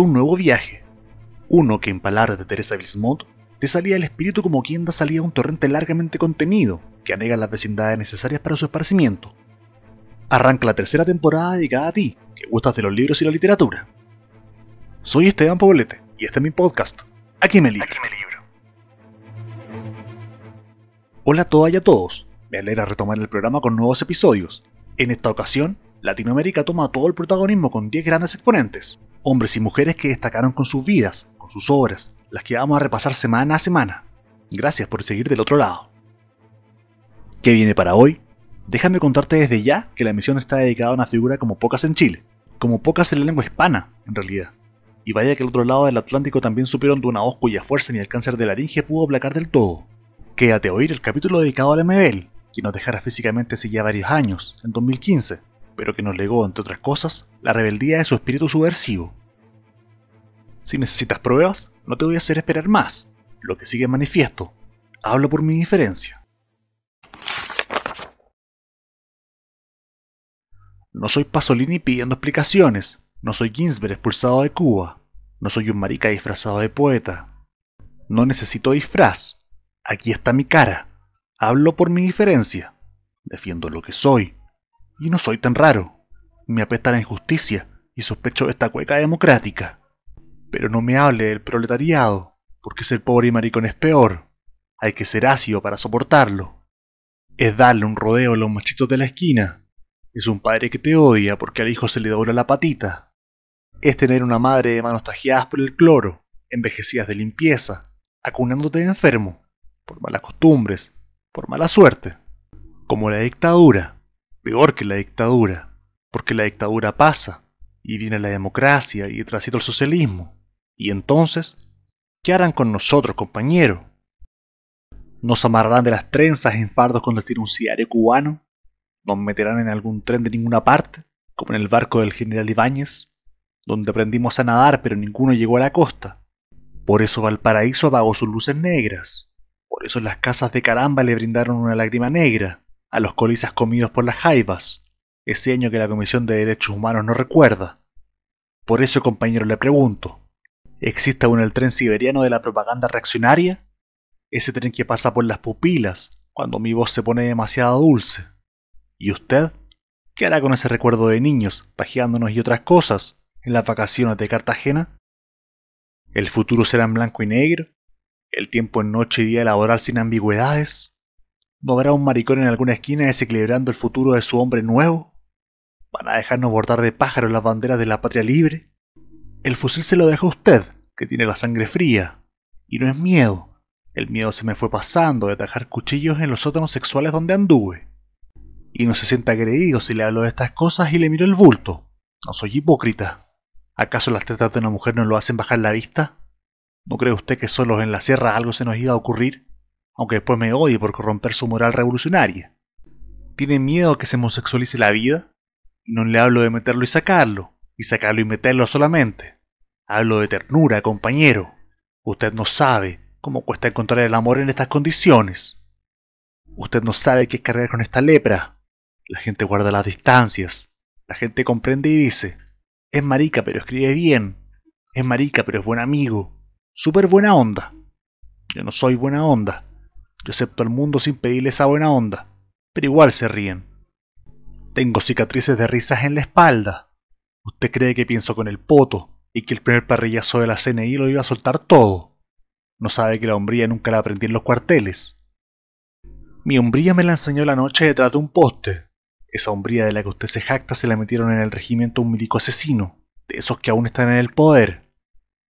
un nuevo viaje. Uno que en palabras de Teresa Bismont, te salía el espíritu como quien da salida a un torrente largamente contenido que anega las vecindades necesarias para su esparcimiento. Arranca la tercera temporada dedicada a ti, que gustas de los libros y la literatura. Soy Esteban Poblete y este es mi podcast. Aquí me libro. Aquí me libro. Hola a todas y a todos. Me alegra retomar el programa con nuevos episodios. En esta ocasión, Latinoamérica toma todo el protagonismo con 10 grandes exponentes, hombres y mujeres que destacaron con sus vidas, con sus obras, las que vamos a repasar semana a semana. Gracias por seguir del otro lado. ¿Qué viene para hoy? Déjame contarte desde ya que la emisión está dedicada a una figura como pocas en Chile, como pocas en la lengua hispana, en realidad. Y vaya que el otro lado del Atlántico también supieron de una voz cuya fuerza ni el cáncer de laringe pudo aplacar del todo. Quédate a oír el capítulo dedicado a la MBL, que nos dejara físicamente hace ya varios años, en 2015, pero que nos legó, entre otras cosas, la rebeldía de su espíritu subversivo. Si necesitas pruebas, no te voy a hacer esperar más. Lo que sigue manifiesto. Hablo por mi diferencia. No soy Pasolini pidiendo explicaciones. No soy Ginsberg expulsado de Cuba. No soy un marica disfrazado de poeta. No necesito disfraz. Aquí está mi cara. Hablo por mi diferencia. Defiendo lo que soy, y no soy tan raro. Me apesta la injusticia y sospecho esta cueca democrática. Pero no me hable del proletariado, porque ser pobre y maricón es peor. Hay que ser ácido para soportarlo. Es darle un rodeo a los machitos de la esquina. Es un padre que te odia porque al hijo se le dobla la patita. Es tener una madre de manos tajeadas por el cloro, envejecidas de limpieza, acunándote de enfermo, por malas costumbres, por mala suerte, como la dictadura peor que la dictadura, porque la dictadura pasa, y viene la democracia, y trasito el socialismo. Y entonces, ¿qué harán con nosotros, compañero? ¿Nos amarrarán de las trenzas en fardos con el tirunciario cubano? ¿Nos meterán en algún tren de ninguna parte, como en el barco del general Ibáñez, donde aprendimos a nadar pero ninguno llegó a la costa? Por eso Valparaíso apagó sus luces negras. Por eso las casas de caramba le brindaron una lágrima negra a los colisas comidos por las jaivas, ese año que la Comisión de Derechos Humanos no recuerda. Por eso, compañero, le pregunto, ¿existe aún el tren siberiano de la propaganda reaccionaria? Ese tren que pasa por las pupilas cuando mi voz se pone demasiado dulce. ¿Y usted? ¿Qué hará con ese recuerdo de niños, pajeándonos y otras cosas, en las vacaciones de Cartagena? ¿El futuro será en blanco y negro? ¿El tiempo en noche y día laboral sin ambigüedades? ¿No habrá un maricón en alguna esquina desequilibrando el futuro de su hombre nuevo? ¿Van a dejarnos bordar de pájaros las banderas de la patria libre? El fusil se lo deja usted, que tiene la sangre fría. Y no es miedo. El miedo se me fue pasando de atajar cuchillos en los sótanos sexuales donde anduve. Y no se sienta agredido si le hablo de estas cosas y le miro el bulto. No soy hipócrita. ¿Acaso las tetas de una mujer no lo hacen bajar la vista? ¿No cree usted que solos en la sierra algo se nos iba a ocurrir? aunque después me odie por corromper su moral revolucionaria. ¿Tiene miedo a que se homosexualice la vida? No le hablo de meterlo y sacarlo, y sacarlo y meterlo solamente. Hablo de ternura, compañero. Usted no sabe cómo cuesta encontrar el amor en estas condiciones. Usted no sabe qué es cargar con esta lepra. La gente guarda las distancias. La gente comprende y dice, es marica pero escribe bien. Es marica pero es buen amigo. Súper buena onda. Yo no soy buena onda. Yo acepto al mundo sin pedirles esa buena onda, pero igual se ríen. Tengo cicatrices de risas en la espalda. Usted cree que pienso con el poto y que el primer parrillazo de la CNI lo iba a soltar todo. No sabe que la hombría nunca la aprendí en los cuarteles. Mi hombría me la enseñó la noche detrás de un poste. Esa hombría de la que usted se jacta se la metieron en el regimiento un milico asesino, de esos que aún están en el poder.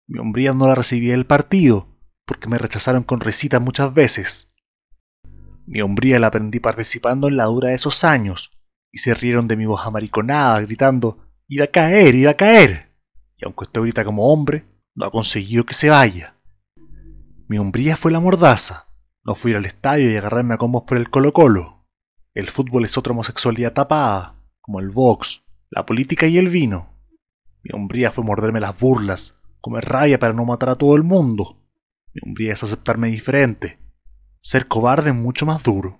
Mi hombría no la recibí del partido, porque me rechazaron con risitas muchas veces. Mi hombría la aprendí participando en la dura de esos años, y se rieron de mi voz amariconada, gritando, iba a caer, iba a caer. Y aunque usted ahorita como hombre, no ha conseguido que se vaya. Mi hombría fue la mordaza. No fui al estadio y agarrarme a combos por el colo-colo. El fútbol es otra homosexualidad tapada, como el box, la política y el vino. Mi hombría fue morderme las burlas, comer raya para no matar a todo el mundo. Mi hombría es aceptarme diferente, ser cobarde es mucho más duro.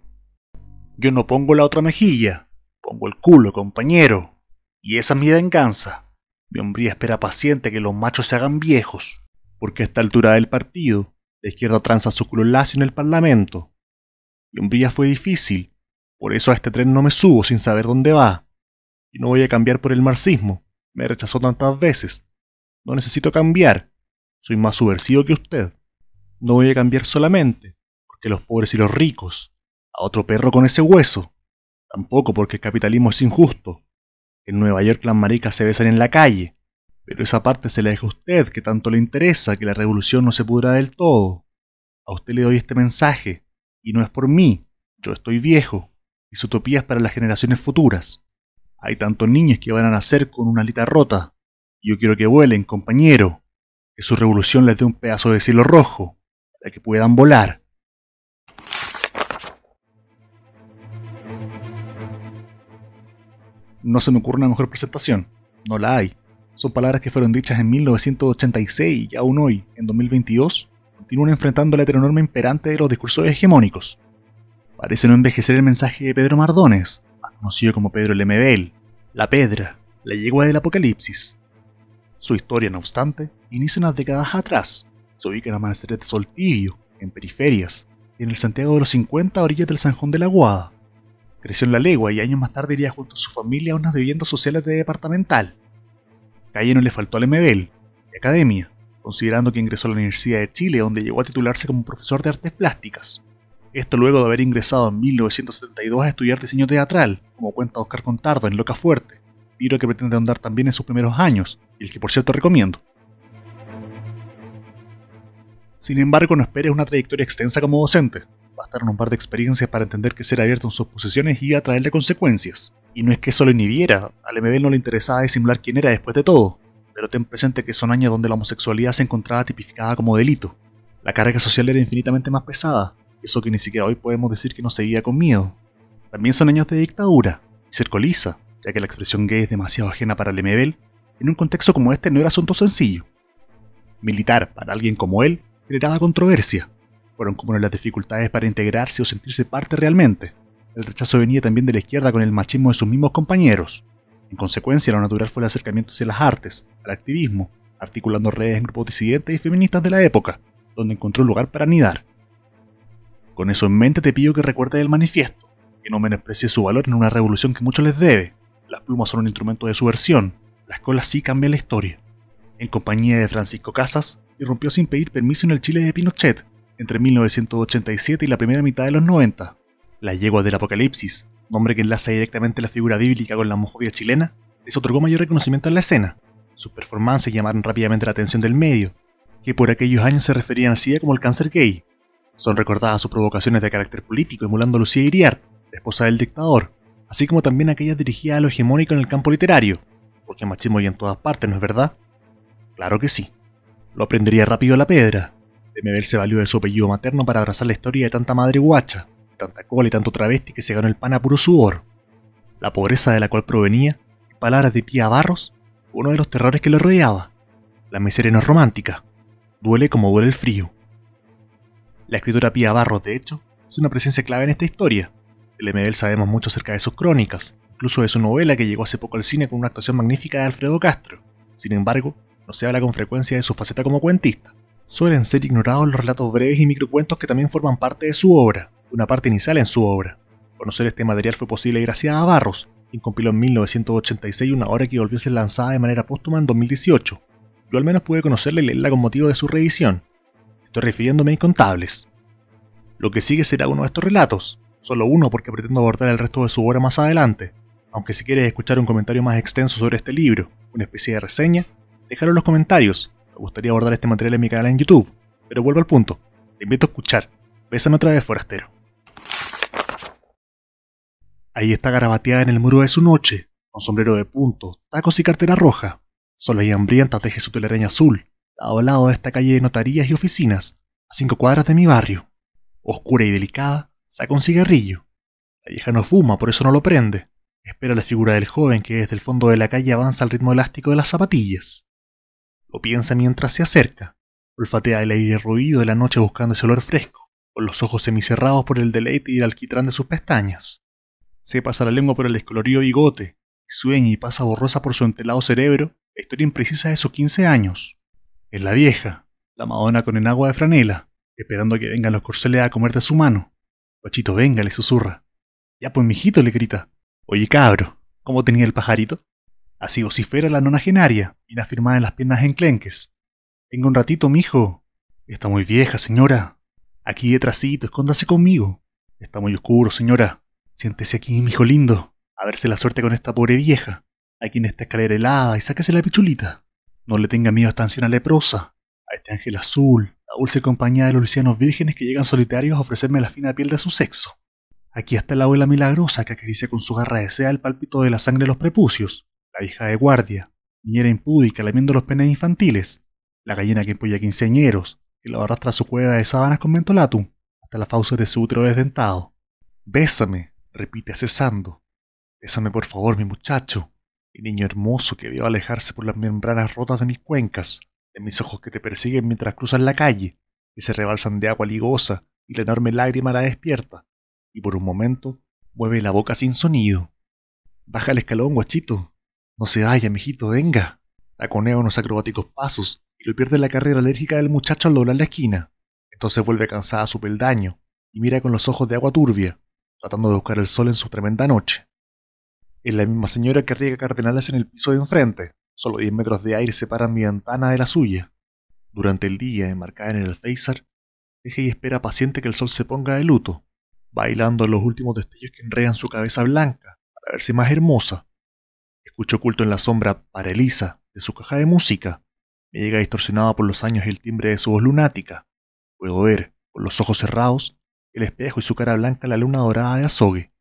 Yo no pongo la otra mejilla, pongo el culo, compañero. Y esa es mi venganza. Mi hombría espera paciente que los machos se hagan viejos, porque a esta altura del partido, la izquierda tranza su culo lacio en el Parlamento. Mi hombría fue difícil, por eso a este tren no me subo sin saber dónde va. Y no voy a cambiar por el marxismo, me rechazó tantas veces. No necesito cambiar, soy más subversivo que usted. No voy a cambiar solamente que los pobres y los ricos, a otro perro con ese hueso, tampoco porque el capitalismo es injusto. En Nueva York las maricas se besan en la calle, pero esa parte se la deja a usted, que tanto le interesa que la revolución no se pudra del todo. A usted le doy este mensaje, y no es por mí, yo estoy viejo, y su utopía es para las generaciones futuras. Hay tantos niños que van a nacer con una alita rota. Yo quiero que vuelen, compañero, que su revolución les dé un pedazo de cielo rojo, para que puedan volar. No se me ocurre una mejor presentación. No la hay. Son palabras que fueron dichas en 1986 y aún hoy, en 2022, continúan enfrentando la heteronorma imperante de los discursos hegemónicos. Parece no envejecer el mensaje de Pedro Mardones, más conocido como Pedro Lemebel, la Pedra, la yegua del apocalipsis. Su historia, no obstante, inicia unas décadas atrás. Se ubica en amaneceres de sol en periferias, y en el Santiago de los 50 a orillas del Sanjón de la Guada. Creció en La Legua y años más tarde iría junto a su familia a unas viviendas sociales de departamental. Calle no le faltó al MBL y academia, considerando que ingresó a la Universidad de Chile, donde llegó a titularse como profesor de artes plásticas. Esto luego de haber ingresado en 1972 a estudiar diseño teatral, como cuenta Oscar Contardo en Loca Fuerte, libro que pretende ahondar también en sus primeros años, y el que por cierto recomiendo. Sin embargo, no esperes una trayectoria extensa como docente bastaron un par de experiencias para entender que ser abierto en sus posiciones iba a traerle consecuencias. Y no es que eso lo inhibiera, al MBL no le interesaba disimular quién era después de todo, pero ten presente que son años donde la homosexualidad se encontraba tipificada como delito. La carga social era infinitamente más pesada, eso que ni siquiera hoy podemos decir que no seguía con miedo. También son años de dictadura, y cercoliza, ya que la expresión gay es demasiado ajena para el MBL, en un contexto como este no era asunto sencillo. Militar, para alguien como él, generaba controversia, fueron comunes las dificultades para integrarse o sentirse parte realmente. El rechazo venía también de la izquierda con el machismo de sus mismos compañeros. En consecuencia, lo natural fue el acercamiento hacia las artes, al activismo, articulando redes en grupos disidentes y feministas de la época, donde encontró lugar para anidar. Con eso en mente te pido que recuerdes el manifiesto, que no menosprecies su valor en una revolución que mucho les debe. Las plumas son un instrumento de subversión, las colas sí cambian la historia. En compañía de Francisco Casas, irrumpió sin pedir permiso en el Chile de Pinochet, entre 1987 y la primera mitad de los 90, la Yegua del apocalipsis, nombre que enlaza directamente la figura bíblica con la homofobia chilena, les otorgó mayor reconocimiento en la escena. Sus performances llamaron rápidamente la atención del medio, que por aquellos años se referían a SIDA como el cáncer gay. Son recordadas sus provocaciones de carácter político emulando a Lucía Iriart, la esposa del dictador, así como también aquellas dirigidas a lo hegemónico en el campo literario, porque machismo hay en todas partes, ¿no es verdad? Claro que sí. Lo aprendería rápido la pedra, Bemebel se valió de su apellido materno para abrazar la historia de tanta madre guacha, tanta cola y tanto travesti que se ganó el pan a puro sudor. La pobreza de la cual provenía, palabras de Pía Barros, uno de los terrores que lo rodeaba. La miseria no es romántica. Duele como duele el frío. La escritora Pía Barros, de hecho, es una presencia clave en esta historia. El MBL sabemos mucho acerca de sus crónicas, incluso de su novela que llegó hace poco al cine con una actuación magnífica de Alfredo Castro. Sin embargo, no se habla con frecuencia de su faceta como cuentista suelen ser ignorados los relatos breves y microcuentos que también forman parte de su obra, una parte inicial en su obra. Conocer este material fue posible gracias a Barros, quien compiló en 1986 una obra que volvió a ser lanzada de manera póstuma en 2018. Yo al menos pude conocerla y leerla con motivo de su reedición. Estoy refiriéndome a Incontables. Lo que sigue será uno de estos relatos, solo uno porque pretendo abordar el resto de su obra más adelante, aunque si quieres escuchar un comentario más extenso sobre este libro, una especie de reseña, déjalo en los comentarios me gustaría abordar este material en mi canal en YouTube, pero vuelvo al punto. Te invito a escuchar. Bésame otra vez, forastero. Ahí está garabateada en el muro de su noche, con sombrero de punto, tacos y cartera roja. Sola y hambrienta teje su telaraña azul, lado a lado de esta calle de notarías y oficinas, a cinco cuadras de mi barrio. Oscura y delicada, saca un cigarrillo. La vieja no fuma, por eso no lo prende. Espera la figura del joven que desde el fondo de la calle avanza al ritmo elástico de las zapatillas o piensa mientras se acerca. Olfatea el aire ruido de la noche buscando ese olor fresco, con los ojos semicerrados por el deleite y el alquitrán de sus pestañas. Se pasa la lengua por el descolorido bigote, sueña y pasa borrosa por su entelado cerebro la historia imprecisa de sus quince años. Es la vieja, la madona con agua de franela, esperando que vengan los corceles a comer de su mano. Pachito, venga, le susurra. Ya pues, mijito, le grita. Oye, cabro, ¿cómo tenía el pajarito? Así vocifera la nonagenaria, bien firmada en las piernas enclenques. tengo un ratito, mijo. Está muy vieja, señora. Aquí detrásito, escóndase conmigo. Está muy oscuro, señora. Siéntese aquí, mijo lindo. A verse la suerte con esta pobre vieja. Aquí en esta escalera helada y sáquese la pichulita. No le tenga miedo a esta anciana leprosa, a este ángel azul, la dulce compañía de los lucianos vírgenes que llegan solitarios a ofrecerme la fina piel de su sexo. Aquí está la abuela milagrosa que acaricia con su garra de el pálpito de la sangre de los prepucios, la hija de guardia, niñera impúdica lamiendo los penes infantiles, la gallina que empolla quinceñeros, que lo arrastra a su cueva de sábanas con mentolatum, hasta las fauces de su útero desdentado. Bésame, repite cesando. Bésame por favor, mi muchacho, el niño hermoso que veo alejarse por las membranas rotas de mis cuencas, de mis ojos que te persiguen mientras cruzas la calle, que se rebalsan de agua ligosa y la enorme lágrima la despierta, y por un momento mueve la boca sin sonido. Baja el escalón, guachito, no se vaya, mijito, venga. Taconea unos acrobáticos pasos y lo pierde la carrera alérgica del muchacho al doblar la esquina. Entonces vuelve cansada a su peldaño y mira con los ojos de agua turbia, tratando de buscar el sol en su tremenda noche. Es la misma señora que riega cardenales en el piso de enfrente. Solo 10 metros de aire separan mi ventana de la suya. Durante el día, enmarcada en el alféizar, deja y espera paciente que el sol se ponga de luto, bailando los últimos destellos que enrean su cabeza blanca para verse más hermosa. Escucho oculto en la sombra para Elisa de su caja de música. Me llega distorsionado por los años y el timbre de su voz lunática. Puedo ver, con los ojos cerrados, el espejo y su cara blanca la luna dorada de azogue.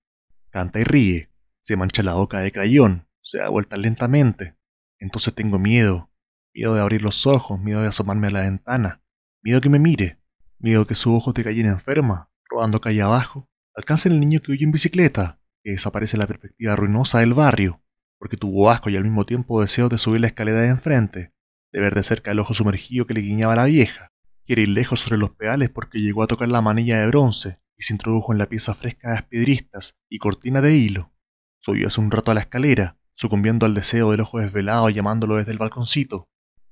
Canta y ríe, se mancha la boca de crayón, se da vuelta lentamente. Entonces tengo miedo, miedo de abrir los ojos, miedo de asomarme a la ventana, miedo que me mire, miedo que sus ojos te callen enferma, rodando calle abajo, alcancen el niño que huye en bicicleta, que desaparece la perspectiva ruinosa del barrio porque tuvo asco y al mismo tiempo deseo de subir la escalera de enfrente, de ver de cerca el ojo sumergido que le guiñaba la vieja. Quiere ir lejos sobre los pedales porque llegó a tocar la manilla de bronce y se introdujo en la pieza fresca de piedristas y cortina de hilo. Subió hace un rato a la escalera, sucumbiendo al deseo del ojo desvelado llamándolo desde el balconcito.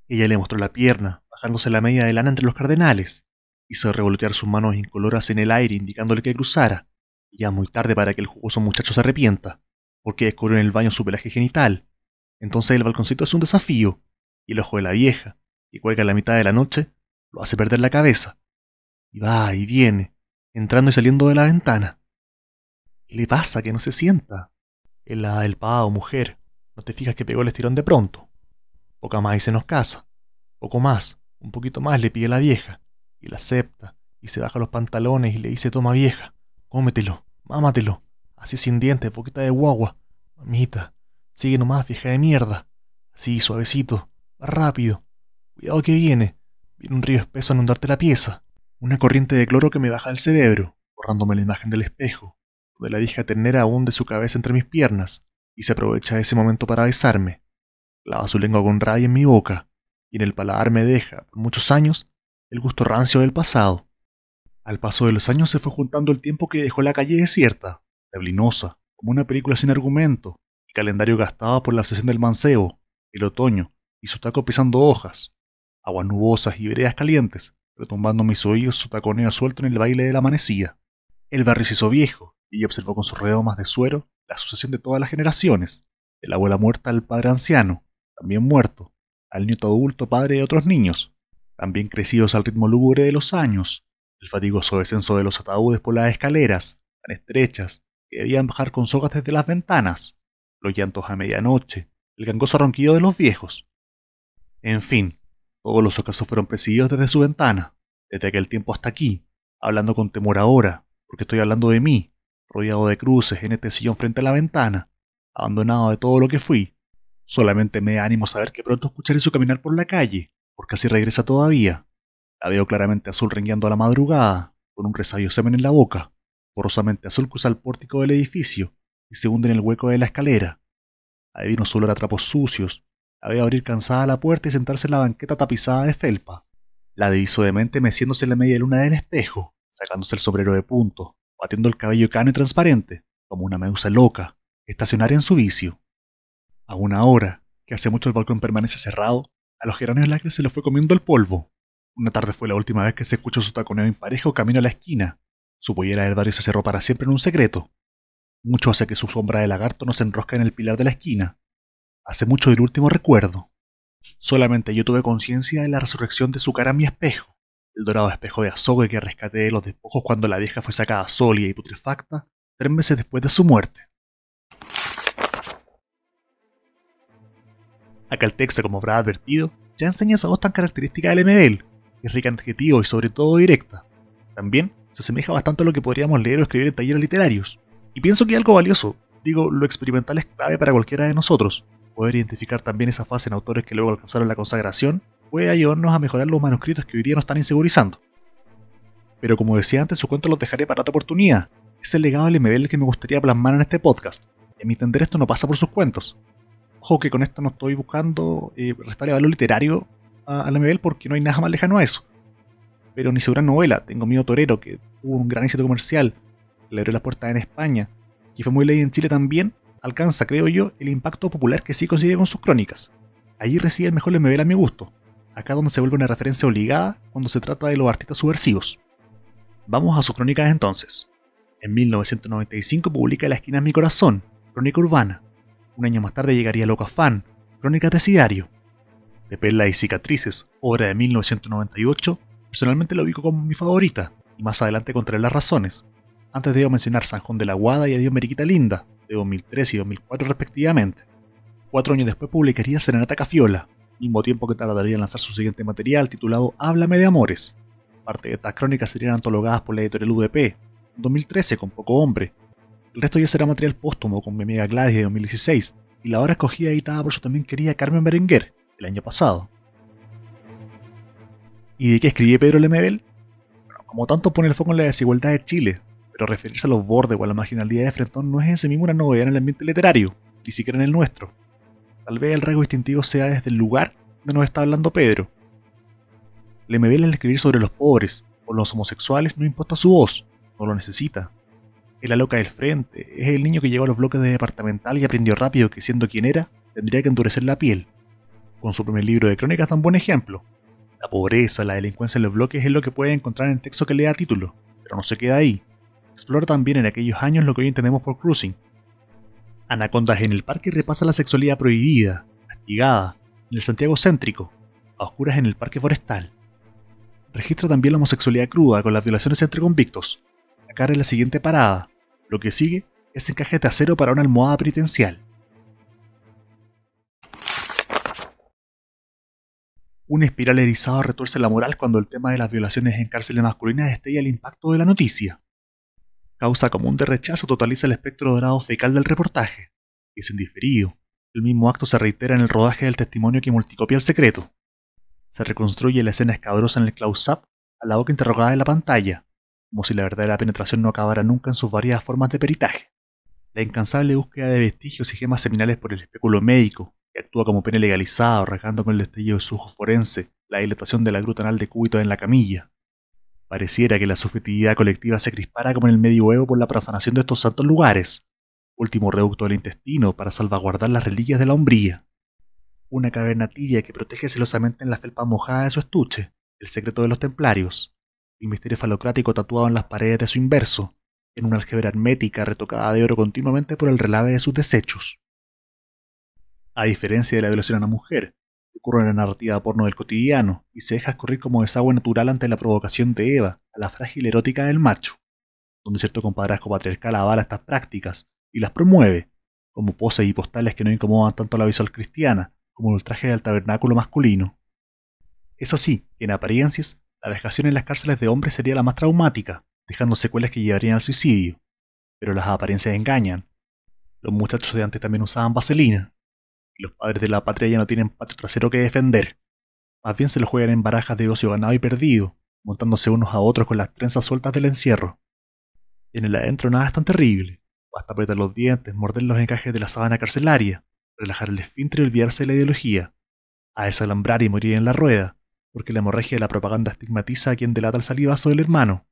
Ella le mostró la pierna, bajándose la media de lana entre los cardenales. Hizo revolotear sus manos incoloras en el aire indicándole que cruzara. Y ya muy tarde para que el jugoso muchacho se arrepienta porque descubrió en el baño su pelaje genital. Entonces el balconcito es un desafío, y el ojo de la vieja, que cuelga en la mitad de la noche, lo hace perder la cabeza. Y va y viene, entrando y saliendo de la ventana. ¿Qué le pasa que no se sienta? El la del pavo, mujer. No te fijas que pegó el estirón de pronto. Poca más y se nos casa. Poco más, un poquito más le pide la vieja. Y la acepta, y se baja los pantalones y le dice, toma vieja, cómetelo, mámatelo así sin dientes, boquita de guagua. Mamita, sigue nomás, fija de mierda. Así, suavecito, va rápido. Cuidado que viene. Viene un río espeso a inundarte la pieza. Una corriente de cloro que me baja del cerebro, borrándome la imagen del espejo, donde la vieja ternera de su cabeza entre mis piernas, y se aprovecha de ese momento para besarme. Lava su lengua con rabia en mi boca, y en el paladar me deja, por muchos años, el gusto rancio del pasado. Al paso de los años se fue juntando el tiempo que dejó la calle desierta, neblinosa, como una película sin argumento, el calendario gastado por la obsesión del mancebo, el otoño y su taco pisando hojas, aguas nubosas y veredas calientes, retumbando mis oídos su taconeo suelto en el baile de la amanecida. El barrio se hizo viejo, y observó con sus redomas de suero la sucesión de todas las generaciones, de la abuela muerta al padre anciano, también muerto, al nieto adulto padre de otros niños, también crecidos al ritmo lúgubre de los años, el fatigoso descenso de los ataúdes por las escaleras, tan estrechas, que debían bajar con sogas desde las ventanas, los llantos a medianoche, el gangoso ronquido de los viejos. En fin, todos los ocasos fueron perseguidos desde su ventana, desde aquel tiempo hasta aquí, hablando con temor ahora, porque estoy hablando de mí, rodeado de cruces en este sillón frente a la ventana, abandonado de todo lo que fui. Solamente me animo a saber que pronto escucharé su caminar por la calle, porque así regresa todavía. La veo claramente azul rengueando a la madrugada, con un resabio semen en la boca, porosamente azul cruza el pórtico del edificio y se hunde en el hueco de la escalera. Adivino su olor a trapos sucios. La abrir cansada la puerta y sentarse en la banqueta tapizada de felpa. La diviso demente meciéndose en la media luna del espejo, sacándose el sombrero de punto, batiendo el cabello cano y transparente, como una medusa loca, estacionaria en su vicio. A una hora, que hace mucho el balcón permanece cerrado, a los geranios lacres se los fue comiendo el polvo. Una tarde fue la última vez que se escuchó su taconeo imparejo camino a la esquina, su pollera del barrio se cerró para siempre en un secreto. Mucho hace que su sombra de lagarto no se enrosca en el pilar de la esquina. Hace mucho del último recuerdo. Solamente yo tuve conciencia de la resurrección de su cara en mi espejo, el dorado espejo de azogue que rescaté de los despojos cuando la vieja fue sacada sólida y putrefacta tres meses después de su muerte. texto, como habrá advertido, ya enseña esa voz tan característica del MBL, que es rica en adjetivos y sobre todo directa. También se asemeja bastante a lo que podríamos leer o escribir en talleres literarios. Y pienso que es algo valioso. Digo, lo experimental es clave para cualquiera de nosotros. Poder identificar también esa fase en autores que luego alcanzaron la consagración puede ayudarnos a mejorar los manuscritos que hoy día nos están insegurizando. Pero como decía antes, su cuento lo dejaré para otra oportunidad. Es el legado del MBL que me gustaría plasmar en este podcast. Y mi entender esto no pasa por sus cuentos. Ojo que con esto no estoy buscando eh, restarle valor literario al MBL porque no hay nada más lejano a eso pero ni su gran novela, Tengo Miedo Torero, que tuvo un gran éxito comercial, le abrió las puertas en España, y fue muy leído en Chile también, alcanza, creo yo, el impacto popular que sí consigue con sus crónicas. Allí recibe el mejor Lemebel a mi gusto, acá donde se vuelve una referencia obligada cuando se trata de los artistas subversivos. Vamos a sus crónicas entonces. En 1995 publica La esquina de mi corazón, Crónica Urbana. Un año más tarde llegaría Loca Fan, crónica de Sidario. De pelas y Cicatrices, obra de 1998, Personalmente la ubico como mi favorita, y más adelante contaré las razones. Antes debo mencionar Sanjón de la Guada y Adiós Meriquita Linda, de 2003 y 2004 respectivamente. Cuatro años después publicaría Serenata Cafiola, mismo tiempo que tardaría en lanzar su siguiente material titulado Háblame de Amores. Parte de estas crónicas serían antologadas por la editorial UDP, en 2013 con Poco Hombre. El resto ya será material póstumo con mi amiga Gladys de 2016, y la hora escogida editada por su también quería Carmen Berenguer, el año pasado. ¿Y de qué escribe Pedro Lemebel? como tanto pone el foco en la desigualdad de Chile, pero referirse a los bordes o a la marginalidad de Frentón no es en sí mismo una novedad en el ambiente literario, ni siquiera en el nuestro. Tal vez el rasgo distintivo sea desde el lugar donde nos está hablando Pedro. Lemebel al escribir sobre los pobres o los homosexuales no importa su voz, no lo necesita, es la loca del frente, es el niño que llegó a los bloques de departamental y aprendió rápido que siendo quien era, tendría que endurecer la piel. Con su primer libro de crónicas da un buen ejemplo. La pobreza, la delincuencia en los bloques es lo que puede encontrar en el texto que le da título, pero no se queda ahí. Explora también en aquellos años lo que hoy entendemos por cruising. Anacondas en el parque repasa la sexualidad prohibida, castigada, en el Santiago céntrico, a oscuras en el parque forestal. Registra también la homosexualidad cruda con las violaciones entre convictos. Acá es la siguiente parada. Lo que sigue es encaje de acero para una almohada penitencial. Una espiral erizado retuerce la moral cuando el tema de las violaciones en cárceles masculinas estella el impacto de la noticia. Causa común de rechazo totaliza el espectro dorado fecal del reportaje. Es indiferido. El mismo acto se reitera en el rodaje del testimonio que multicopia el secreto. Se reconstruye la escena escabrosa en el close-up a la boca interrogada de la pantalla, como si la verdadera penetración no acabara nunca en sus variadas formas de peritaje. La incansable búsqueda de vestigios y gemas seminales por el espéculo médico, que actúa como pene legalizado, rasgando con el destello de su ojo forense la dilatación de la gruta anal de cúbito en la camilla. Pareciera que la subjetividad colectiva se crispara como en el medioevo por la profanación de estos santos lugares, último reducto del intestino para salvaguardar las reliquias de la hombría. Una caverna tibia que protege celosamente en la felpa mojada de su estuche, el secreto de los templarios, el misterio falocrático tatuado en las paredes de su inverso, en una álgebra hermética retocada de oro continuamente por el relave de sus desechos a diferencia de la violación a la mujer, que ocurre en la narrativa porno del cotidiano y se deja escurrir como desagüe natural ante la provocación de Eva, a la frágil erótica del macho, donde cierto compadrazgo patriarcal avala estas prácticas y las promueve, como poses y postales que no incomodan tanto a la visual cristiana como el ultraje del tabernáculo masculino. Es así que en apariencias, la vejación en las cárceles de hombres sería la más traumática, dejando secuelas que llevarían al suicidio. Pero las apariencias engañan. Los muchachos de antes también usaban vaselina, los padres de la patria ya no tienen patio trasero que defender. Más bien se lo juegan en barajas de ocio ganado y perdido, montándose unos a otros con las trenzas sueltas del encierro. en el adentro nada es tan terrible. Basta apretar los dientes, morder los encajes de la sábana carcelaria, relajar el esfínter y olvidarse de la ideología. A desalambrar y morir en la rueda, porque la hemorragia de la propaganda estigmatiza a quien delata el salivazo del hermano.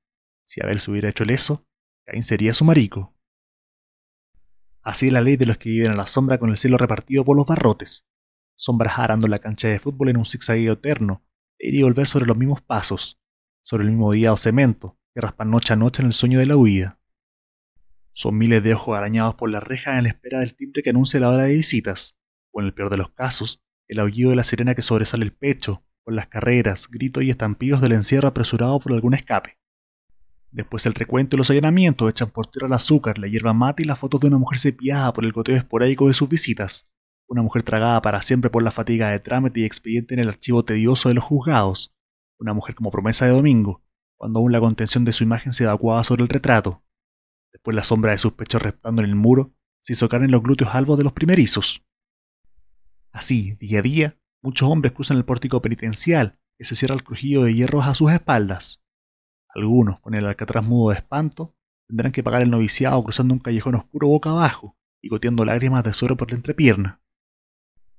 Si Abel se hubiera hecho el eso, Caín sería su marico. Así es la ley de los que viven a la sombra con el cielo repartido por los barrotes. Sombras arando la cancha de fútbol en un zigzagueo eterno, e ir y volver sobre los mismos pasos, sobre el mismo día o cemento, que raspan noche a noche en el sueño de la huida. Son miles de ojos arañados por la reja en la espera del timbre que anuncia la hora de visitas, o en el peor de los casos, el aullido de la sirena que sobresale el pecho, con las carreras, gritos y estampidos del encierro apresurado por algún escape. Después el recuento y los allanamientos echan por tierra el azúcar, la hierba mate y las fotos de una mujer cepiada por el goteo esporádico de sus visitas. Una mujer tragada para siempre por la fatiga de trámite y expediente en el archivo tedioso de los juzgados. Una mujer como promesa de domingo, cuando aún la contención de su imagen se evacuaba sobre el retrato. Después la sombra de sus pechos reptando en el muro se hizo en los glúteos albos de los primerizos. Así, día a día, muchos hombres cruzan el pórtico penitencial que se cierra al crujido de hierros a sus espaldas. Algunos, con el alcatraz mudo de espanto, tendrán que pagar el noviciado cruzando un callejón oscuro boca abajo y goteando lágrimas de suero por la entrepierna.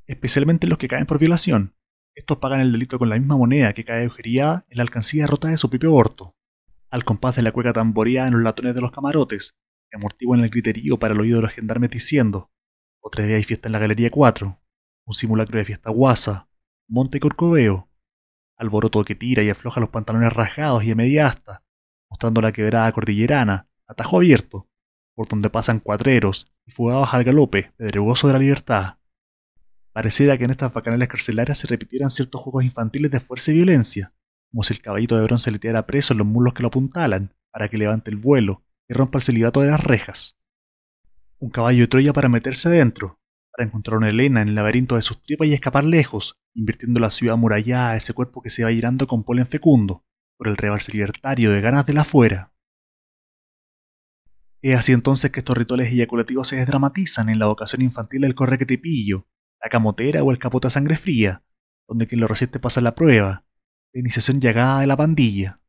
Especialmente los que caen por violación. Estos pagan el delito con la misma moneda que cae ujería en la alcancía rota de su propio horto, al compás de la cueca tamboreada en los latones de los camarotes, que amortiguan el criterio para el oído de los gendarmes diciendo: Otra vez hay fiesta en la Galería 4, un simulacro de fiesta guasa, monte corcoveo, alboroto que tira y afloja los pantalones rasgados y a media asta, mostrando la quebrada cordillerana, atajo abierto, por donde pasan cuadreros y fugados al galope, pedregoso de la libertad. Pareciera que en estas bacanales carcelarias se repitieran ciertos juegos infantiles de fuerza y violencia, como si el caballito de bronce le tirara preso en los mulos que lo apuntalan, para que levante el vuelo y rompa el celibato de las rejas. Un caballo de Troya para meterse adentro, encontrar a Elena en el laberinto de sus tripas y escapar lejos, invirtiendo la ciudad amurallada a ese cuerpo que se va girando con polen fecundo, por el rebalse libertario de ganas de la fuera. Es así entonces que estos rituales eyaculativos se desdramatizan en la vocación infantil del pillo, la camotera o el a sangre fría, donde quien lo resiste pasa la prueba, la iniciación llegada de la pandilla.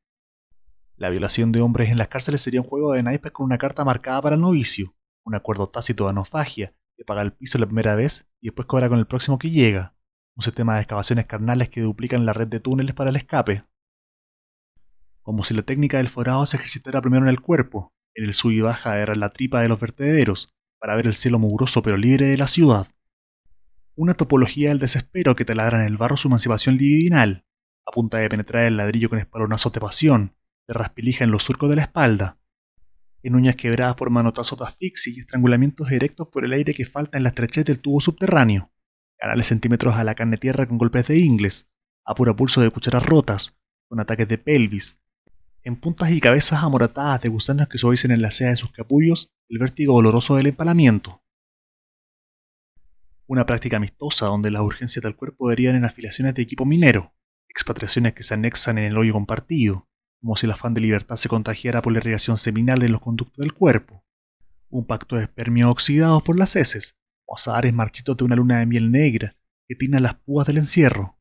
La violación de hombres en las cárceles sería un juego de naipes con una carta marcada para el novicio, un acuerdo tácito de anofagia paga el piso la primera vez y después cobra con el próximo que llega, un sistema de excavaciones carnales que duplican la red de túneles para el escape. Como si la técnica del forado se ejercitara primero en el cuerpo, en el sub y baja era la tripa de los vertederos, para ver el cielo mugroso pero libre de la ciudad. Una topología del desespero que te ladra en el barro su emancipación libidinal, a punta de penetrar el ladrillo con espalonazos de pasión, de raspilija en los surcos de la espalda, en uñas quebradas por manotazos de asfixia y estrangulamientos directos por el aire que falta en las estrechez del tubo subterráneo, canales centímetros a la carne tierra con golpes de ingles, a pulso de cucharas rotas, con ataques de pelvis, en puntas y cabezas amoratadas de gusanos que suavicen en la seda de sus capullos el vértigo doloroso del empalamiento. Una práctica amistosa donde las urgencias del cuerpo derivan en afilaciones de equipo minero, expatriaciones que se anexan en el hoyo compartido, como si el afán de libertad se contagiara por la irrigación seminal de los conductos del cuerpo, un pacto de espermio oxidados por las heces, osares marchitos de una luna de miel negra que tina las púas del encierro,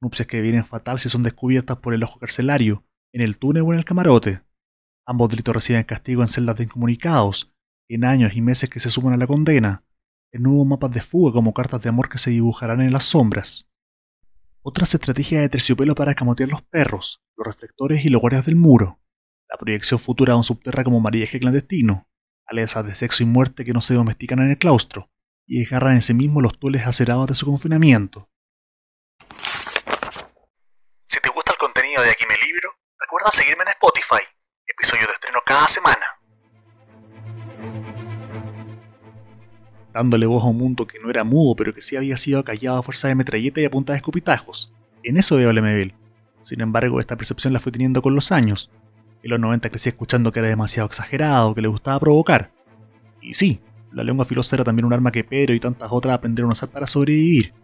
nupcias que vienen fatal si son descubiertas por el ojo carcelario, en el túnel o en el camarote. Ambos delitos reciben castigo en celdas de incomunicados, en años y meses que se suman a la condena, en nuevos mapas de fuga como cartas de amor que se dibujarán en las sombras. Otras estrategias de terciopelo para camotear los perros, los reflectores y los guardias del muro. La proyección futura de un subterra como mariaje clandestino. Alezas de sexo y muerte que no se domestican en el claustro. Y desgarran en sí mismo los tules acerados de su confinamiento. Si te gusta el contenido de Aquí Me Libro, recuerda seguirme en Spotify. episodio de estreno cada semana. dándole voz a un mundo que no era mudo, pero que sí había sido callado a fuerza de metralleta y a punta de escupitajos. En eso veo a Lemeville. Sin embargo, esta percepción la fui teniendo con los años. En los 90 crecí escuchando que era demasiado exagerado, que le gustaba provocar. Y sí, la lengua filosa era también un arma que Pedro y tantas otras aprendieron a usar para sobrevivir.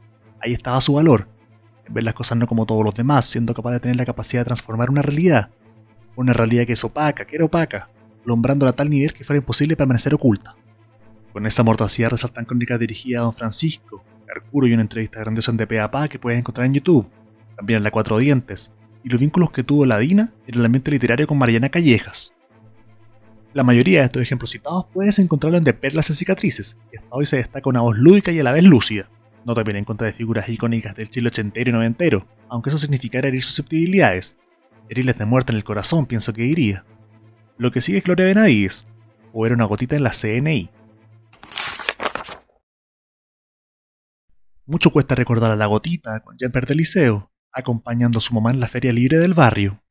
Ahí estaba su valor. ver las cosas no como todos los demás, siendo capaz de tener la capacidad de transformar una realidad. Una realidad que es opaca, que era opaca, alumbrándola a tal nivel que fuera imposible permanecer oculta. Con esa mordacidad resaltan crónicas dirigidas a Don Francisco, Arcuro y una entrevista grandiosa en Pea que puedes encontrar en YouTube, también en La Cuatro Dientes, y los vínculos que tuvo la Dina en el ambiente literario con Mariana Callejas. La mayoría de estos ejemplos citados puedes encontrarlo en De Perlas y Cicatrices, y hasta hoy se destaca una voz lúdica y a la vez lúcida, no también en contra de figuras icónicas del Chile ochentero y noventero, aunque eso significara herir susceptibilidades. Herirles de muerte en el corazón, pienso que diría. Lo que sigue es Gloria Benavides, o era una gotita en la CNI, Mucho cuesta recordar a la gotita con del Liceo, acompañando a su mamá en la feria libre del barrio.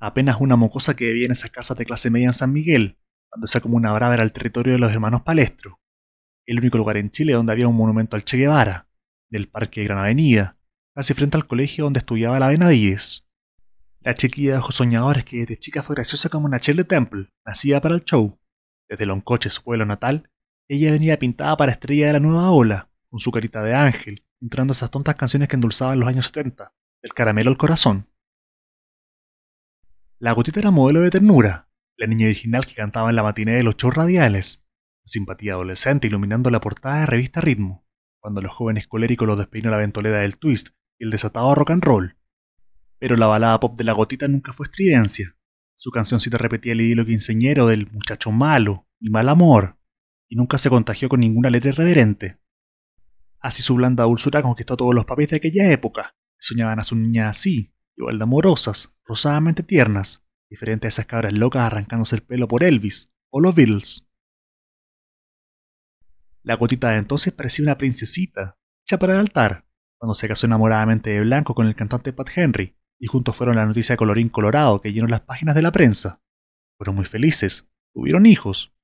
Apenas una mocosa que vivía en esas casas de clase media en San Miguel, cuando esa comuna brava era el territorio de los hermanos Palestro, el único lugar en Chile donde había un monumento al Che Guevara, en el Parque de Gran Avenida, casi frente al colegio donde estudiaba la Benavides. La chiquilla de ojos soñadores que desde chica fue graciosa como una Shirley Temple, nacida para el show. Desde Loncoche, su pueblo natal, ella venía pintada para estrella de la nueva ola, con su carita de ángel, entrando esas tontas canciones que endulzaban los años 70, del caramelo al corazón. La gotita era modelo de ternura, la niña original que cantaba en la matiné de los shows radiales, la simpatía adolescente iluminando la portada de revista Ritmo, cuando los jóvenes coléricos los despeinó la ventolera del twist y el desatado rock and roll. Pero la balada pop de la gotita nunca fue estridencia. Su cancioncita repetía el idilo quinceñero del muchacho malo y mal amor, y nunca se contagió con ninguna letra irreverente. Así su blanda dulzura conquistó todos los papeles de aquella época. Soñaban a su niña así, igual de amorosas, rosadamente tiernas, diferente a esas cabras locas arrancándose el pelo por Elvis o los Beatles. La gotita de entonces parecía una princesita, hecha para el altar, cuando se casó enamoradamente de blanco con el cantante Pat Henry, y juntos fueron la noticia de colorín colorado que llenó las páginas de la prensa. Fueron muy felices, tuvieron hijos,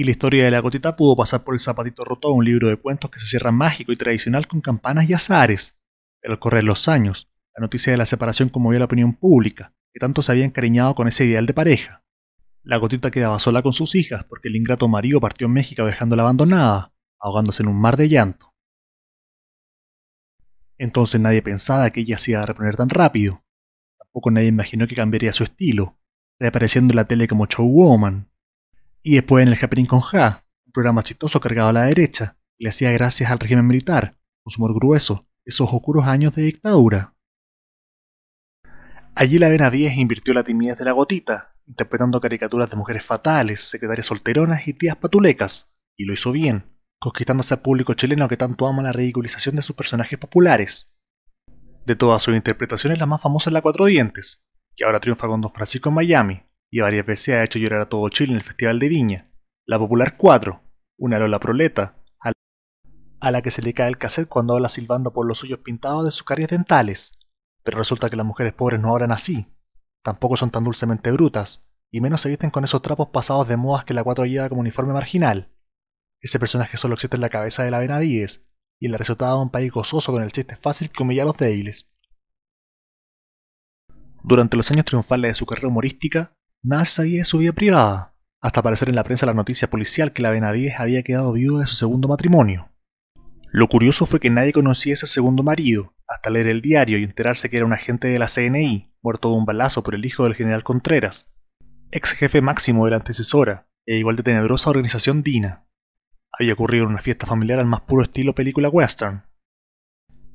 y la historia de la gotita pudo pasar por el zapatito roto a un libro de cuentos que se cierra mágico y tradicional con campanas y azares. Pero al correr los años, la noticia de la separación conmovió a la opinión pública, que tanto se había encariñado con ese ideal de pareja. La gotita quedaba sola con sus hijas porque el ingrato marido partió en México dejándola abandonada, ahogándose en un mar de llanto. Entonces nadie pensaba que ella se iba a reponer tan rápido. Tampoco nadie imaginó que cambiaría su estilo, reapareciendo en la tele como showwoman, y después en el Happening con Ja, un programa chistoso cargado a la derecha, que le hacía gracias al régimen militar, con su humor grueso, esos oscuros años de dictadura. Allí la Benavides invirtió la timidez de la gotita, interpretando caricaturas de mujeres fatales, secretarias solteronas y tías patulecas, y lo hizo bien, conquistándose al público chileno que tanto ama la ridiculización de sus personajes populares. De todas sus interpretaciones, la más famosa es La Cuatro Dientes, que ahora triunfa con Don Francisco en Miami, y varias veces ha hecho llorar a todo Chile en el Festival de Viña. La popular 4, una Lola Proleta, a la que se le cae el cassette cuando habla silbando por los suyos pintados de sus caries dentales. Pero resulta que las mujeres pobres no hablan así, tampoco son tan dulcemente brutas, y menos se visten con esos trapos pasados de modas que la 4 lleva como uniforme marginal. Ese personaje solo existe en la cabeza de la Benavides, y en la resultado de un país gozoso con el chiste fácil que humilla a los débiles. Durante los años triunfales de su carrera humorística, Nash sabía de su vida privada, hasta aparecer en la prensa la noticia policial que la Benavides había quedado viuda de su segundo matrimonio. Lo curioso fue que nadie conocía ese segundo marido, hasta leer el diario y enterarse que era un agente de la CNI, muerto de un balazo por el hijo del general Contreras, ex jefe máximo de la antecesora e igual de tenebrosa organización DINA. Había ocurrido en una fiesta familiar al más puro estilo película western.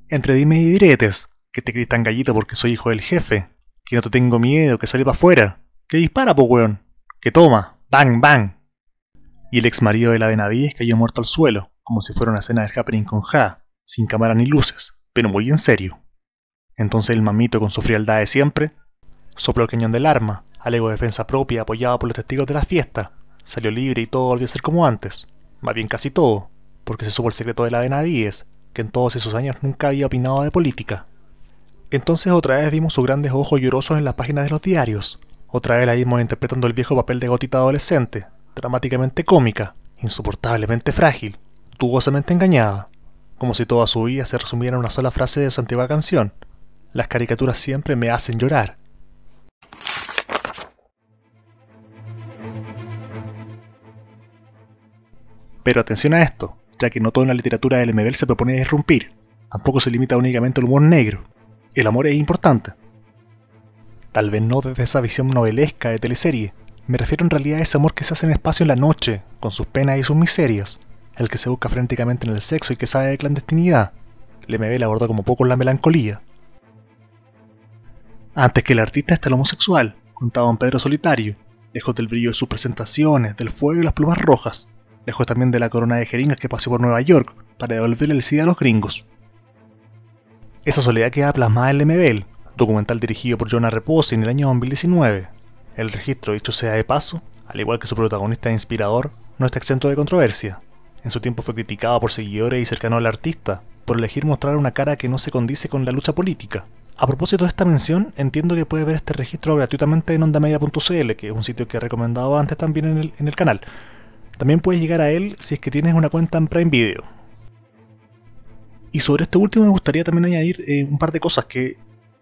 Entre dime y diretes, que te gritan tan gallito porque soy hijo del jefe, que no te tengo miedo, que salí para afuera, que dispara, po weón. Que toma. Bang, bang. Y el ex marido de la Benavides cayó muerto al suelo, como si fuera una escena de happening con Ja, sin cámara ni luces, pero muy en serio. Entonces el mamito, con su frialdad de siempre, sopló el cañón del arma, alegó defensa propia apoyado por los testigos de la fiesta, salió libre y todo volvió a ser como antes, más bien casi todo, porque se supo el secreto de la Benavides, que en todos esos años nunca había opinado de política. Entonces otra vez vimos sus grandes ojos llorosos en las páginas de los diarios, otra vez la vimos interpretando el viejo papel de gotita adolescente, dramáticamente cómica, insoportablemente frágil, dudosamente engañada, como si toda su vida se resumiera en una sola frase de su antigua canción. Las caricaturas siempre me hacen llorar. Pero atención a esto, ya que no toda la literatura del MBL se propone irrumpir, tampoco se limita únicamente al humor negro. El amor es importante, Tal vez no desde esa visión novelesca de teleserie. Me refiero en realidad a ese amor que se hace en espacio en la noche, con sus penas y sus miserias. El que se busca frenéticamente en el sexo y que sabe de clandestinidad. Le aborda como poco la melancolía. Antes que el artista está el homosexual, contaba don Pedro solitario, lejos del brillo de sus presentaciones, del fuego y las plumas rojas, lejos también de la corona de jeringas que pasó por Nueva York para devolverle el SIDA a los gringos. Esa soledad queda plasmada en Lemebel, documental dirigido por Jonah Reposi en el año 2019. El registro, dicho sea de paso, al igual que su protagonista inspirador, no está exento de controversia. En su tiempo fue criticado por seguidores y cercano al artista, por elegir mostrar una cara que no se condice con la lucha política. A propósito de esta mención, entiendo que puedes ver este registro gratuitamente en ondamedia.cl, que es un sitio que he recomendado antes también en el, canal. También puedes llegar a él si es que tienes una cuenta en Prime Video. Y sobre este último me gustaría también añadir eh, un par de cosas que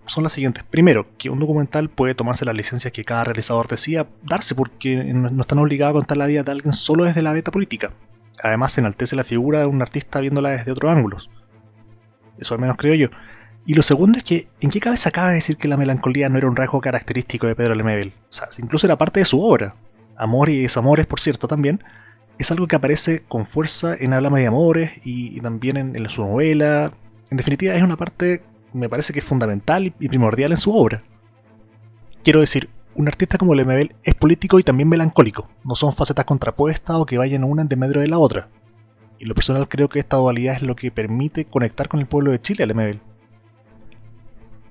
son las siguientes. Primero, que un documental puede tomarse las licencias que cada realizador decía darse porque no están obligados a contar la vida de alguien solo desde la beta política. Además, se enaltece la figura de un artista viéndola desde otros ángulos. Eso al menos creo yo. Y lo segundo es que, ¿en qué cabeza acaba de decir que la melancolía no era un rasgo característico de Pedro Lemebel? O sea, incluso la parte de su obra. Amor y desamores, por cierto, también. Es algo que aparece con fuerza en Háblame de Amores y, también en, en su novela. En definitiva, es una parte me parece que es fundamental y primordial en su obra. Quiero decir, un artista como Lemebel es político y también melancólico, no son facetas contrapuestas o que vayan una en medio de la otra. Y lo personal creo que esta dualidad es lo que permite conectar con el pueblo de Chile a Lemebel.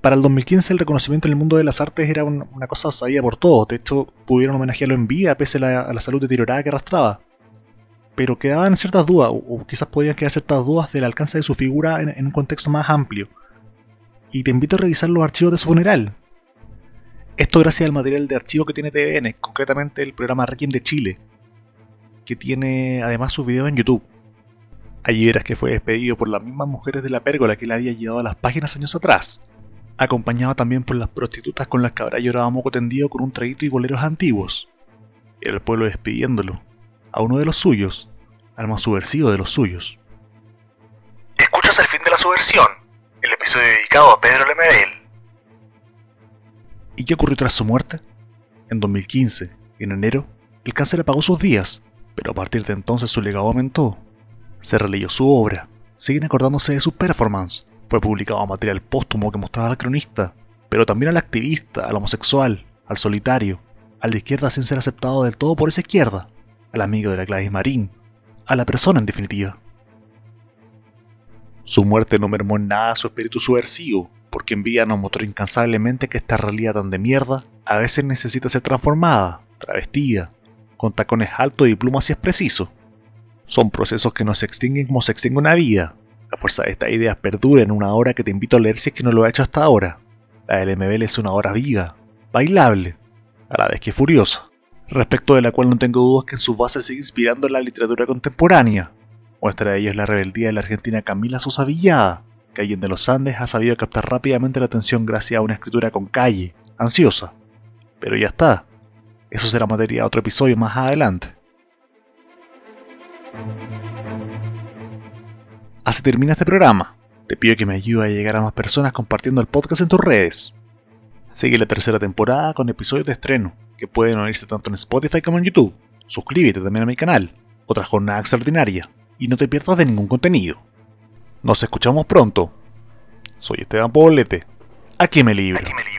Para el 2015 el reconocimiento en el mundo de las artes era una, cosa sabida por todos, de hecho pudieron homenajearlo en vida pese a la, a la salud deteriorada que arrastraba. Pero quedaban ciertas dudas, o, quizás podían quedar ciertas dudas del alcance de su figura en un contexto más amplio, y te invito a revisar los archivos de su funeral. Esto gracias al material de archivo que tiene TVN, concretamente el programa Requiem de Chile, que tiene además sus videos en YouTube. Allí verás que fue despedido por las mismas mujeres de la pérgola que le había llevado a las páginas años atrás, acompañado también por las prostitutas con las que habrá llorado a moco tendido con un traguito y boleros antiguos. Era el pueblo despidiéndolo, a uno de los suyos, al más subversivo de los suyos. Escuchas el fin de la subversión el episodio dedicado a Pedro Lemebel. ¿Y qué ocurrió tras su muerte? En 2015, en enero, el cáncer apagó sus días, pero a partir de entonces su legado aumentó. Se releyó su obra, siguen acordándose de su performance. fue publicado material póstumo que mostraba al cronista, pero también al activista, al homosexual, al solitario, al de izquierda sin ser aceptado del todo por esa izquierda, al amigo de la Gladys Marín, a la persona en definitiva. Su muerte no mermó en nada su espíritu subversivo, porque en vida nos mostró incansablemente que esta realidad tan de mierda a veces necesita ser transformada, travestida, con tacones altos y plumas si es preciso. Son procesos que no se extinguen como se extingue una vida. La fuerza de estas ideas perdura en una hora que te invito a leer si es que no lo ha hecho hasta ahora. La LMBL es una hora viva, bailable, a la vez que furiosa, respecto de la cual no tengo dudas que en sus bases sigue inspirando la literatura contemporánea, Muestra de ellos es la rebeldía de la argentina Camila Sosa Villada, que alguien de los Andes ha sabido captar rápidamente la atención gracias a una escritura con calle, ansiosa. Pero ya está. Eso será materia de otro episodio más adelante. Así termina este programa. Te pido que me ayudes a llegar a más personas compartiendo el podcast en tus redes. Sigue la tercera temporada con episodios de estreno, que pueden oírse tanto en Spotify como en YouTube. Suscríbete también a mi canal. Otra jornada extraordinaria y no te pierdas de ningún contenido. Nos escuchamos pronto. Soy Esteban Poblete. Aquí me libro. Aquí me